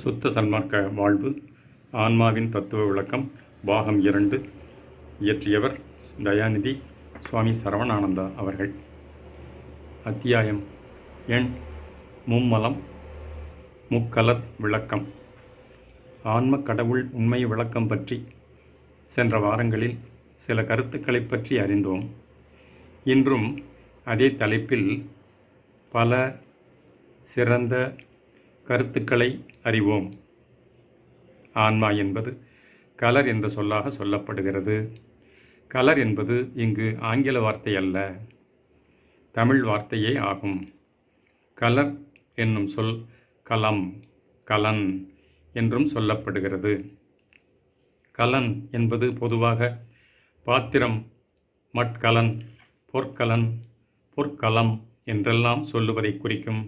சுத்த சன்மார்க்க வாழ்வு ஆன்மாவின் தத்துவ விளக்கம் பாகம் இரண்டு இயற்றியவர் தயாநிதி சுவாமி சரவணானந்தா அவர்கள் அத்தியாயம் எண் மும்மலம் முக்கலர் விளக்கம் ஆன்ம கடவுள் உண்மை விளக்கம் பற்றி சென்ற வாரங்களில் சில கருத்துக்களை பற்றி அறிந்தோம் இன்றும் அதே தலைப்பில் பல சிறந்த கருத்துக்களை அறிவோம் ஆன்மா என்பது கலர் என்ற சொல்லாக சொல்லப்படுகிறது கலர் என்பது இங்கு ஆங்கில வார்த்தை அல்ல தமிழ் வார்த்தையே ஆகும் கலர் என்னும் சொல் கலம் கலன் என்றும் சொல்லப்படுகிறது கலன் என்பது பொதுவாக பாத்திரம் மட்கலன் பொற்கலன் பொற்கலம் என்றெல்லாம் சொல்லுவதை குறிக்கும்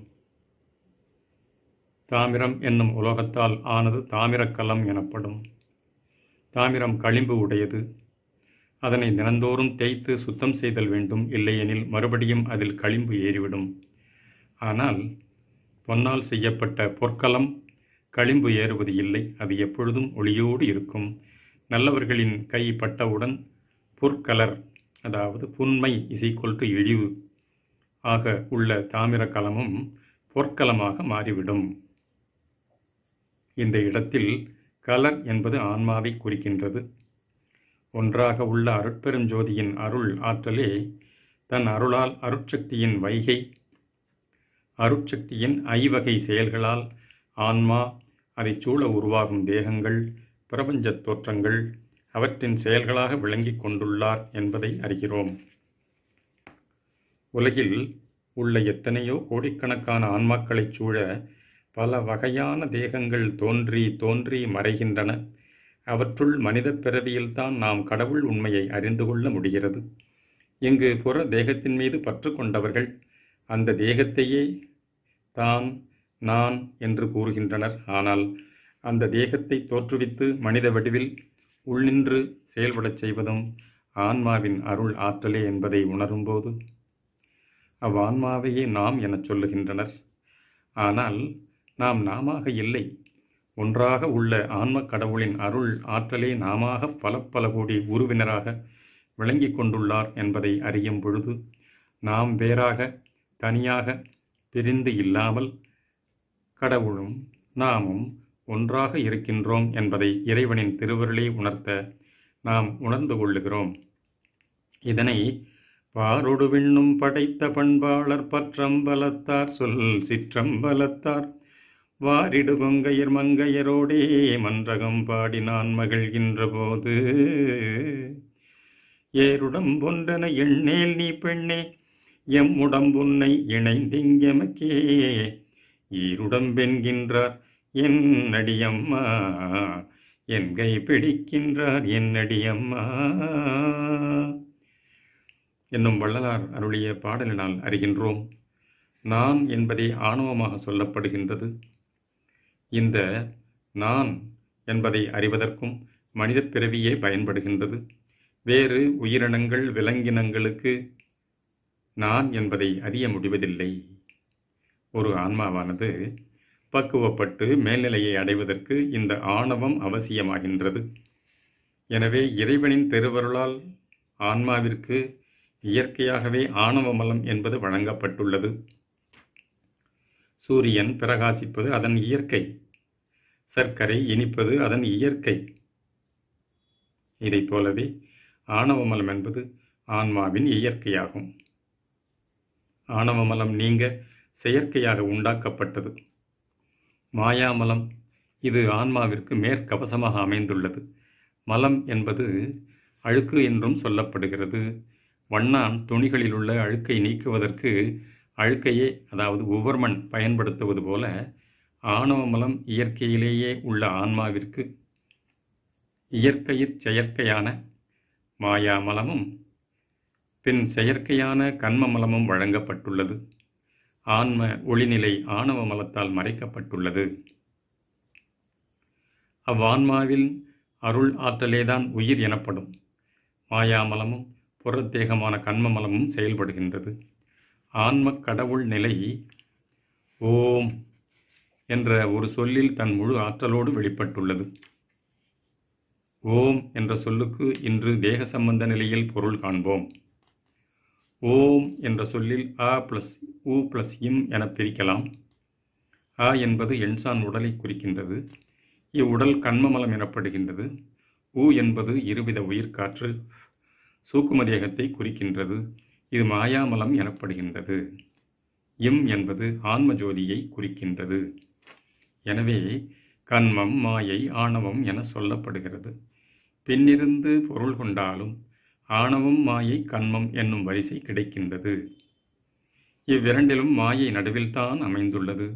தாமிரம் என்னும் உலோகத்தால் ஆனது தாமிரக்கலம் எனப்படும் தாமிரம் களிம்பு உடையது அதனை தினந்தோறும் தேய்த்து சுத்தம் செய்தல் வேண்டும் இல்லையெனில் மறுபடியும் அதில் களிம்பு ஏறிவிடும் ஆனால் பொன்னால் செய்யப்பட்ட பொற்கலம் களிம்பு ஏறுவது இல்லை அது எப்பொழுதும் ஒளியோடு இருக்கும் நல்லவர்களின் கை பட்டவுடன் பொற்கலர் அதாவது புண்மை இசைக்கொல்ட்டு இழிவு ஆக உள்ள தாமிரக்கலமும் பொற்கலமாக மாறிவிடும் இந்த இடத்தில் கலர் என்பது ஆன்மாவை குறிக்கின்றது ஒன்றாக உள்ள அருட்பெருஞ்சோதியின் அருள் ஆற்றலே தன் அருளால் அருட்சக்தியின் வைகை அருட்சக்தியின் ஐவகை செயல்களால் ஆன்மா அதை சூழ உருவாகும் தேகங்கள் பிரபஞ்சத் தோற்றங்கள் அவற்றின் செயல்களாக விளங்கிக் கொண்டுள்ளார் என்பதை அறிகிறோம் உலகில் உள்ள எத்தனையோ கோடிக்கணக்கான ஆன்மாக்களைச் சூழ பல வகையான தேகங்கள் தோன்றி தோன்றி மறைகின்றன அவற்றுள் மனித பிறவியில்தான் நாம் கடவுள் உண்மையை அறிந்து கொள்ள முடிகிறது இங்கு புற தேகத்தின் மீது பற்று கொண்டவர்கள் அந்த தேகத்தையே தான் நான் என்று கூறுகின்றனர் ஆனால் அந்த தேகத்தை தோற்றுவித்து மனித வடிவில் உள்நின்று செயல்படச் செய்வதும் ஆன்மாவின் அருள் ஆற்றலே என்பதை உணரும்போது அவ்வான்மாவையே நாம் எனச் சொல்லுகின்றனர் ஆனால் நாம் நாமாக இல்லை ஒன்றாக உள்ள ஆன்ம கடவுளின் அருள் ஆற்றலே நாமாக பல பல கோடி உருவினராக விளங்கி கொண்டுள்ளார் என்பதை அறியும் பொழுது நாம் வேறாக தனியாக பிரிந்து இல்லாமல் கடவுளும் நாமும் ஒன்றாக இருக்கின்றோம் என்பதை இறைவனின் திருவருளை உணர்த்த நாம் உணர்ந்து கொள்ளுகிறோம் இதனை பாரொடுவிண்ணும் படைத்த பண்பாளர் பற்றம்பலத்தார் சொல் சிற்றம்பலத்தார் வாரிடு கொங்கையர் மங்கையரோடே மன்றகம் பாடி நான் மகிழ்கின்ற போது ஏருடம் பொன்றன எண்ணேல் நீ பெண்ணே எம் உடம்புன்னை இணைந்திங்கமக்கே ஈருடம்பென்கின்றார் என் நடியம்மா என் கை பிடிக்கின்றார் என் நடியம்மா என்னும் வள்ளலார் அருளிய பாடலினால் அறிகின்றோம் நான் என்பதே ஆணவமாக சொல்லப்படுகின்றது இந்த நான் என்பதை அறிவதற்கும் மனித பிறவியே பயன்படுகின்றது வேறு உயிரினங்கள் விலங்கினங்களுக்கு நான் என்பதை அறிய முடிவதில்லை ஒரு ஆன்மாவானது பக்குவப்பட்டு மேல்நிலையை அடைவதற்கு இந்த ஆணவம் அவசியமாகின்றது எனவே இறைவனின் திருவருளால் ஆன்மாவிற்கு இயற்கையாகவே ஆணவ மலம் என்பது வழங்கப்பட்டுள்ளது சூரியன் பிரகாசிப்பது அதன் இயற்கை சர்க்கரை இனிப்பது அதன் இயற்கை இதைப் போலவே ஆணவமலம் என்பது ஆன்மாவின் இயற்கையாகும் ஆணவமலம் நீங்க செயற்கையாக உண்டாக்கப்பட்டது மாயாமலம் இது ஆன்மாவிற்கு மேற்கவசமாக அமைந்துள்ளது மலம் என்பது அழுக்கு என்றும் சொல்லப்படுகிறது வண்ணான் துணிகளிலுள்ள அழுக்கை நீக்குவதற்கு அழுக்கையே அதாவது உவர்மன் பயன்படுத்துவது போல ஆணவமலம் இயற்கையிலேயே உள்ள ஆன்மாவிற்கு இயற்கையிற் செயற்கையான மாயாமலமும் பின் செயற்கையான கண்மமலமும் வழங்கப்பட்டுள்ளது ஆன்ம ஒளிநிலை ஆணவ மலத்தால் மறைக்கப்பட்டுள்ளது அவ்வான்மாவில் அருள் ஆற்றலேதான் உயிர் எனப்படும் மாயாமலமும் புறத்தேகமான கண்மமலமும் செயல்படுகின்றது ஆன்ம கடவுள் நிலை ஓம் என்ற ஒரு சொல்லில் தன் முழு ஆற்றலோடு வெளிப்பட்டுள்ளது ஓம் என்ற சொல்லுக்கு இன்று தேக சம்பந்த நிலையில் பொருள் காண்போம் ஓம் என்ற சொல்லில் அ ப்ளஸ் உ ப்ளஸ் இம் என பிரிக்கலாம் ஆ என்பது என்சான் உடலை குறிக்கின்றது இவ்வுடல் கண்மமலம் எனப்படுகின்றது உ என்பது இருவித உயிர்காற்று சூக்குமதேகத்தை குறிக்கின்றது இது மாயாமலம் எனப்படுகின்றது இம் என்பது ஆன்ம ஜோதியை குறிக்கின்றது எனவே கண்மம் மாயை ஆணவம் என சொல்லப்படுகிறது பின்னிருந்து பொருள் கொண்டாலும் ஆணவம் மாயை கண்மம் என்னும் வரிசை கிடைக்கின்றது இவ்விரண்டிலும் மாயை நடுவில்தான் அமைந்துள்ளது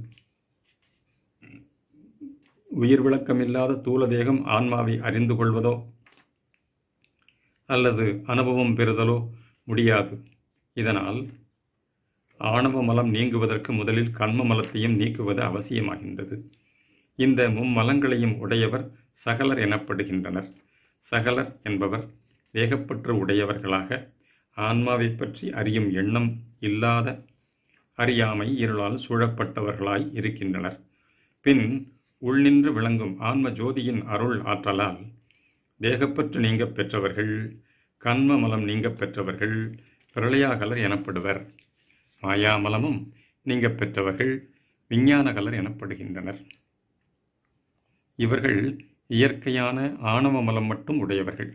உயிர் விளக்கமில்லாத தூல தேகம் ஆன்மாவை அறிந்து கொள்வதோ அல்லது அனுபவம் பெறுதலோ முடியாது இதனால் ஆணவ மலம் நீங்குவதற்கு முதலில் கண்ம மலத்தையும் நீக்குவது அவசியமாகின்றது இந்த மும்மலங்களையும் உடையவர் சகலர் எனப்படுகின்றனர் சகலர் என்பவர் வேகப்பற்று உடையவர்களாக ஆன்மாவை பற்றி அறியும் எண்ணம் இல்லாத அறியாமை இருளால் சூழப்பட்டவர்களாய் இருக்கின்றனர் பின் உள்நின்று விளங்கும் ஆன்ம ஜோதியின் அருள் ஆற்றலால் வேகப்பற்று நீங்க பெற்றவர்கள் கண்ம மலம் நீங்க பெற்றவர்கள் பிரளயாகலர் எனப்படுவர் மாயாமலமும் நீங்க பெற்றவர்கள் விஞ்ஞானகலர் எனப்படுகின்றனர் இவர்கள் இயற்கையான ஆணவ மலம் மட்டும் உடையவர்கள்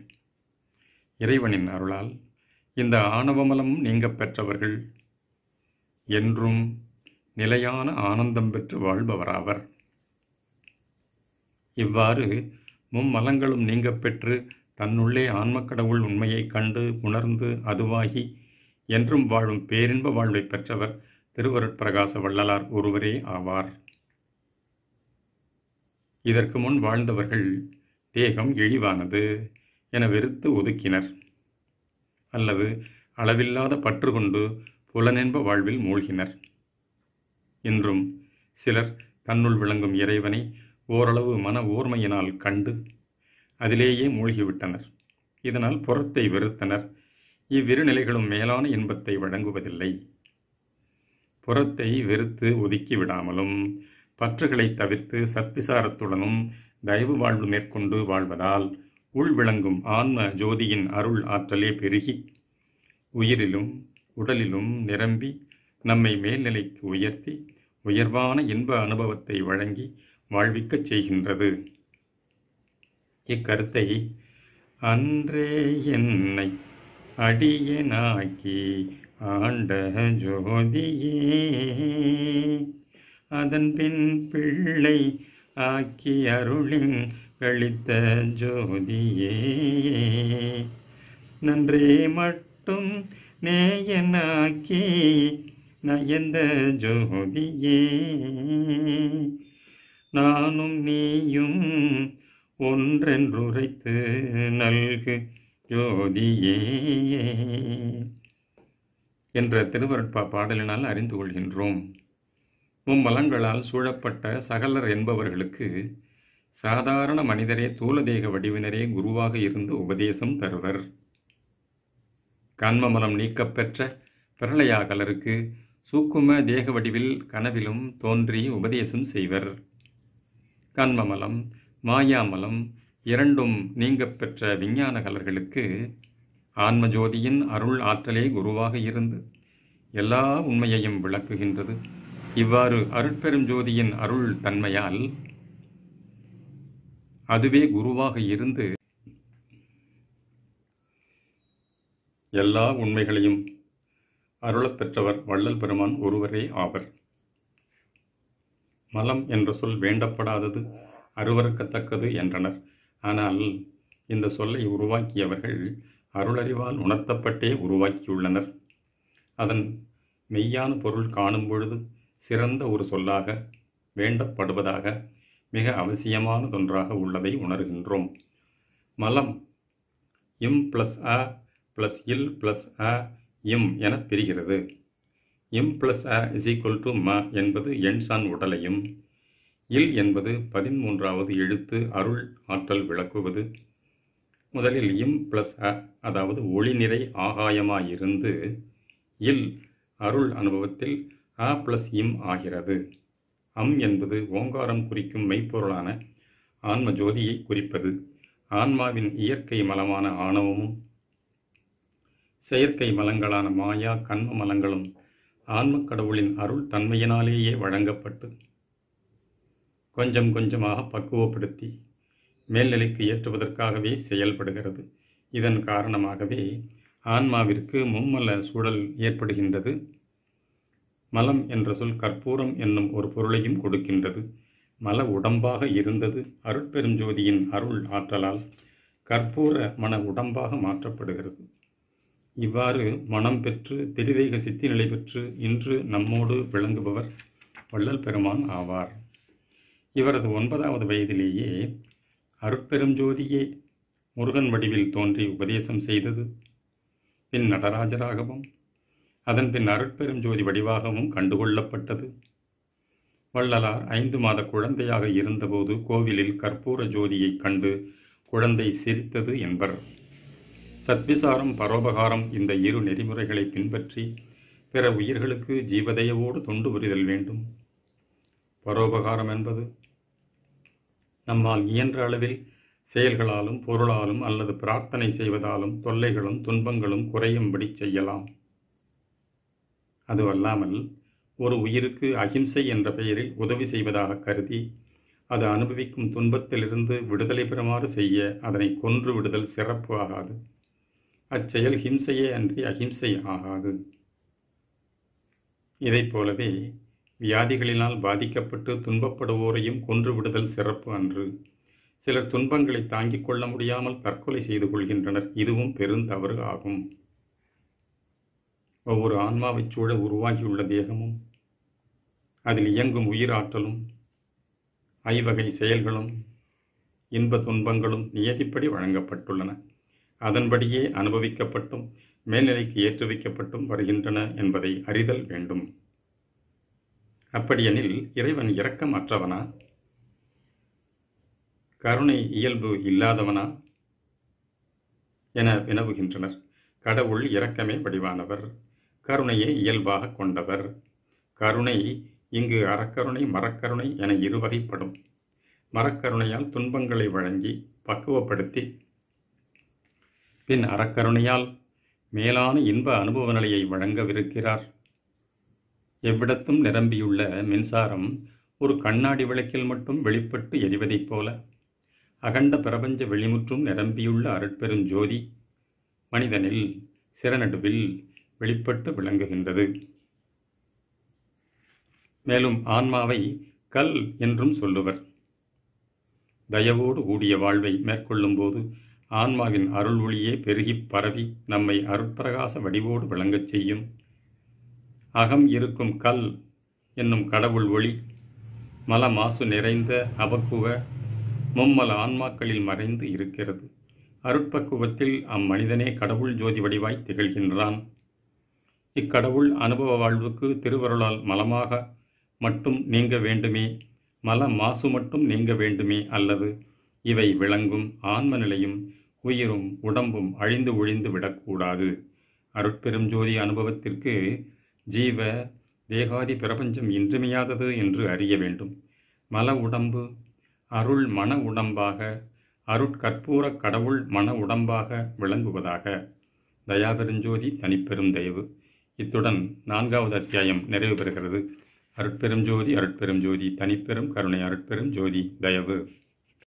இறைவனின் அருளால் இந்த ஆணவமலம் நீங்க பெற்றவர்கள் என்றும் நிலையான ஆனந்தம் பெற்று வாழ்பவராவர் இவ்வாறு மும்மலங்களும் நீங்க பெற்று தன்னுள்ளே ஆன்மக்கடவுள் உண்மையைக் கண்டு உணர்ந்து அதுவாகி என்றும் வாழும் பேரின்ப வாழ்வை பெற்றவர் திருவருட்பிரகாச வள்ளலார் ஒருவரே ஆவார் இதற்கு முன் வாழ்ந்தவர்கள் தேகம் இழிவானது என வெறுத்து ஒதுக்கினர் அல்லது அளவில்லாத பற்று கொண்டு புலனென்ப வாழ்வில் மூழ்கினர் இன்றும் சிலர் தன்னுள் விளங்கும் இறைவனை ஓரளவு மன ஓர்மையினால் கண்டு அதிலேயே மூழ்கிவிட்டனர் இதனால் புறத்தை வெறுத்தனர் இவ்விரு நிலைகளும் மேலான இன்பத்தை வழங்குவதில்லை புறத்தை வெறுத்து ஒதுக்கி விடாமலும் பற்றுகளை தவிர்த்து சத்விசாரத்துடனும் தயவு வாழ்வு மேற்கொண்டு வாழ்வதால் உள் விளங்கும் ஆன்ம ஜோதியின் அருள் ஆற்றலே பெருகி உயிரிலும் உடலிலும் நிரம்பி நம்மை மேல்நிலைக்கு உயர்த்தி உயர்வான இன்ப அனுபவத்தை வழங்கி வாழ்விக்கச் செய்கின்றது இக்கருத்தை அன்றே என்னை அடியனாக்கி ஆண்ட ஜோதியே அதன் பின் பிள்ளை ஆக்கி அருளின் கழித்த ஜோதியே நன்றே மட்டும் நேயனாக்கி நயந்த ஜோதியே நானும் நீயும் உரைத்து நல்கு ஜோதியே என்ற திருவருட்பா பாடலினால் அறிந்து கொள்கின்றோம் மும்மலங்களால் சூழப்பட்ட சகலர் என்பவர்களுக்கு சாதாரண மனிதரே தூலதேக வடிவினரே குருவாக இருந்து உபதேசம் தருவர் கண்மமலம் நீக்கப்பெற்ற பிரளயாகலருக்கு சூக்கும தேக வடிவில் கனவிலும் தோன்றி உபதேசம் செய்வர் கண்மமலம் மாயாமலம் இரண்டும் நீங்க பெற்ற விஞ்ஞானகலர்களுக்கு ஆன்மஜோதியின் அருள் ஆற்றலே குருவாக இருந்து எல்லா உண்மையையும் விளக்குகின்றது இவ்வாறு அருட்பெரும் ஜோதியின் அருள் தன்மையால் அதுவே குருவாக இருந்து எல்லா உண்மைகளையும் அருளப் பெற்றவர் வள்ளல் பெருமான் ஒருவரே ஆவர் மலம் என்ற சொல் வேண்டப்படாதது அருவறுக்கத்தக்கது என்றனர் ஆனால் இந்த சொல்லை உருவாக்கியவர்கள் அருளறிவால் உணர்த்தப்பட்டே உருவாக்கியுள்ளனர் அதன் மெய்யான பொருள் காணும் பொழுது சிறந்த ஒரு சொல்லாக வேண்டப்படுவதாக மிக அவசியமானதொன்றாக உள்ளதை உணர்கின்றோம் மலம் இம் ப்ளஸ் அ ப்ளஸ் இல் ப்ளஸ் அ இம் என பிரிகிறது இம் ப்ளஸ் அ இஸ் ஈக்குவல் டு ம என்பது எண்சான் உடலையும் இல் என்பது பதிமூன்றாவது எழுத்து அருள் ஆற்றல் விளக்குவது முதலில் இம் பிளஸ் அ அதாவது ஒளிநிறை ஆகாயமாயிருந்து இல் அருள் அனுபவத்தில் அ பிளஸ் இம் ஆகிறது அம் என்பது ஓங்காரம் குறிக்கும் மெய்ப்பொருளான ஆன்ம ஜோதியை குறிப்பது ஆன்மாவின் இயற்கை மலமான ஆணவமும் செயற்கை மலங்களான மாயா கண்ம மலங்களும் ஆன்மக்கடவுளின் அருள் தன்மையினாலேயே வழங்கப்பட்டு கொஞ்சம் கொஞ்சமாக பக்குவப்படுத்தி மேல்நிலைக்கு ஏற்றுவதற்காகவே செயல்படுகிறது இதன் காரணமாகவே ஆன்மாவிற்கு மும்மல சூழல் ஏற்படுகின்றது மலம் என்ற சொல் கற்பூரம் என்னும் ஒரு பொருளையும் கொடுக்கின்றது மல உடம்பாக இருந்தது அருட்பெருஞ்சோதியின் அருள் ஆற்றலால் கற்பூர மன உடம்பாக மாற்றப்படுகிறது இவ்வாறு மனம் பெற்று திரிதேக சித்தி நிலை பெற்று இன்று நம்மோடு விளங்குபவர் வள்ளல் பெருமான் ஆவார் இவரது ஒன்பதாவது வயதிலேயே அருட்பெரும் ஜோதியே முருகன் வடிவில் தோன்றி உபதேசம் செய்தது பின் நடராஜராகவும் அதன் பின் ஜோதி வடிவாகவும் கண்டுகொள்ளப்பட்டது வள்ளலார் ஐந்து மாத குழந்தையாக இருந்தபோது கோவிலில் கற்பூர ஜோதியைக் கண்டு குழந்தை சிரித்தது என்பர் சத்விசாரம் பரோபகாரம் இந்த இரு நெறிமுறைகளை பின்பற்றி பிற உயிர்களுக்கு ஜீவதயவோடு தொண்டு புரிதல் வேண்டும் பரோபகாரம் என்பது நம்மால் இயன்ற அளவில் செயல்களாலும் பொருளாலும் அல்லது பிரார்த்தனை செய்வதாலும் தொல்லைகளும் துன்பங்களும் குறையும்படி செய்யலாம் அதுவல்லாமல் ஒரு உயிருக்கு அகிம்சை என்ற பெயரில் உதவி செய்வதாக கருதி அது அனுபவிக்கும் துன்பத்திலிருந்து விடுதலை பெறுமாறு செய்ய அதனை கொன்று விடுதல் சிறப்பு ஆகாது அச்செயல் ஹிம்சையே அன்றி அகிம்சை ஆகாது இதைப் போலவே வியாதிகளினால் பாதிக்கப்பட்டு துன்பப்படுவோரையும் கொன்றுவிடுதல் சிறப்பு அன்று சிலர் துன்பங்களை தாங்கிக் கொள்ள முடியாமல் தற்கொலை செய்து கொள்கின்றனர் இதுவும் பெருந்தவறு ஆகும் ஒவ்வொரு ஆன்மாவைச் சூழ உருவாகியுள்ள தேகமும் அதில் இயங்கும் உயிராற்றலும் ஐவகை செயல்களும் இன்ப துன்பங்களும் நியதிப்படி வழங்கப்பட்டுள்ளன அதன்படியே அனுபவிக்கப்பட்டும் மேல்நிலைக்கு ஏற்றுவிக்கப்பட்டும் வருகின்றன என்பதை அறிதல் வேண்டும் அப்படியெனில் இறைவன் இரக்கம் அற்றவனா கருணை இயல்பு இல்லாதவனா என வினவுகின்றனர் கடவுள் இரக்கமே வடிவானவர் கருணையை இயல்பாக கொண்டவர் கருணை இங்கு அறக்கருணை மரக்கருணை என இருவகைப்படும் மரக்கருணையால் துன்பங்களை வழங்கி பக்குவப்படுத்தி பின் அறக்கருணையால் மேலான இன்ப அனுபவ நிலையை வழங்கவிருக்கிறார் எவ்விடத்தும் நிரம்பியுள்ள மின்சாரம் ஒரு கண்ணாடி விளக்கில் மட்டும் வெளிப்பட்டு எரிவதைப் போல அகண்ட பிரபஞ்ச வெளிமுற்றும் நிரம்பியுள்ள அருட்பெரும் ஜோதி மனிதனில் சிறநடுவில் வெளிப்பட்டு விளங்குகின்றது மேலும் ஆன்மாவை கல் என்றும் சொல்லுவர் தயவோடு கூடிய வாழ்வை மேற்கொள்ளும்போது ஆன்மாவின் அருள் ஒளியே பெருகி பரவி நம்மை அருட்பிரகாச வடிவோடு விளங்கச் செய்யும் அகம் இருக்கும் கல் என்னும் கடவுள் ஒளி மல மாசு நிறைந்த அவக்குவ மும்மல ஆன்மாக்களில் மறைந்து இருக்கிறது அருட்பக்குவத்தில் அம்மனிதனே கடவுள் ஜோதி வடிவாய் திகழ்கின்றான் இக்கடவுள் அனுபவ வாழ்வுக்கு திருவருளால் மலமாக மட்டும் நீங்க வேண்டுமே மல மாசு மட்டும் நீங்க வேண்டுமே அல்லது இவை விளங்கும் ஆன்ம நிலையும் உயிரும் உடம்பும் அழிந்து ஒழிந்து விடக்கூடாது அருட்பெரும் ஜோதி அனுபவத்திற்கு ஜீவ தேகாதி பிரபஞ்சம் இன்றிமையாதது என்று அறிய வேண்டும் மல உடம்பு அருள் மன உடம்பாக அருட்கற்பூர கடவுள் மன உடம்பாக விளங்குவதாக தயாபெருஞ்சோதி தனிப்பெரும் தயவு இத்துடன் நான்காவது அத்தியாயம் நிறைவு பெறுகிறது அருட்பெரும் ஜோதி அருட்பெரும் ஜோதி தனிப்பெரும் கருணை அருட்பெரும் ஜோதி தயவு